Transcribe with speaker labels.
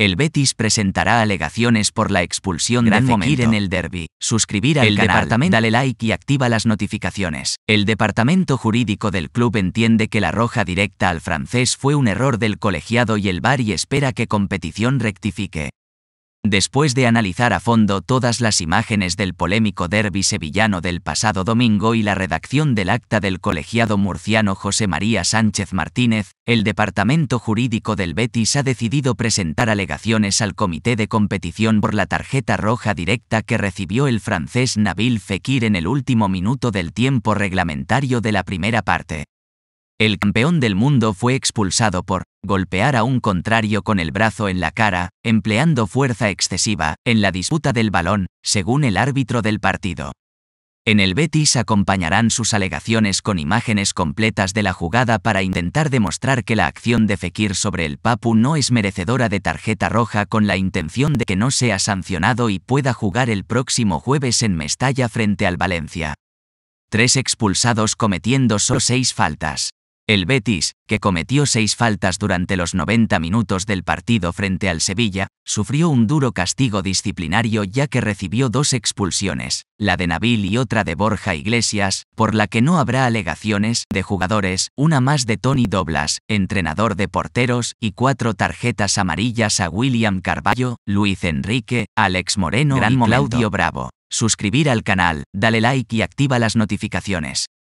Speaker 1: El Betis presentará alegaciones por la expulsión de Fekir en el derby.
Speaker 2: Suscribir al canal, departamento,
Speaker 1: dale like y activa las notificaciones. El departamento jurídico del club entiende que la roja directa al francés fue un error del colegiado y el VAR y espera que competición rectifique. Después de analizar a fondo todas las imágenes del polémico derby sevillano del pasado domingo y la redacción del acta del colegiado murciano José María Sánchez Martínez, el Departamento Jurídico del Betis ha decidido presentar alegaciones al Comité de Competición por la tarjeta roja directa que recibió el francés Nabil Fekir en el último minuto del tiempo reglamentario de la primera parte. El campeón del mundo fue expulsado por golpear a un contrario con el brazo en la cara, empleando fuerza excesiva, en la disputa del balón, según el árbitro del partido. En el Betis acompañarán sus alegaciones con imágenes completas de la jugada para intentar demostrar que la acción de Fekir sobre el Papu no es merecedora de tarjeta roja con la intención de que no sea sancionado y pueda jugar el próximo jueves en Mestalla frente al Valencia. Tres expulsados cometiendo solo seis faltas. El Betis, que cometió seis faltas durante los 90 minutos del partido frente al Sevilla, sufrió un duro castigo disciplinario ya que recibió dos expulsiones, la de Nabil y otra de Borja Iglesias, por la que no habrá alegaciones de jugadores, una más de Tony Doblas, entrenador de porteros, y cuatro tarjetas amarillas a William Carballo, Luis Enrique, Alex Moreno y Claudio Bravo. Suscribir al canal, dale like y activa
Speaker 2: las notificaciones.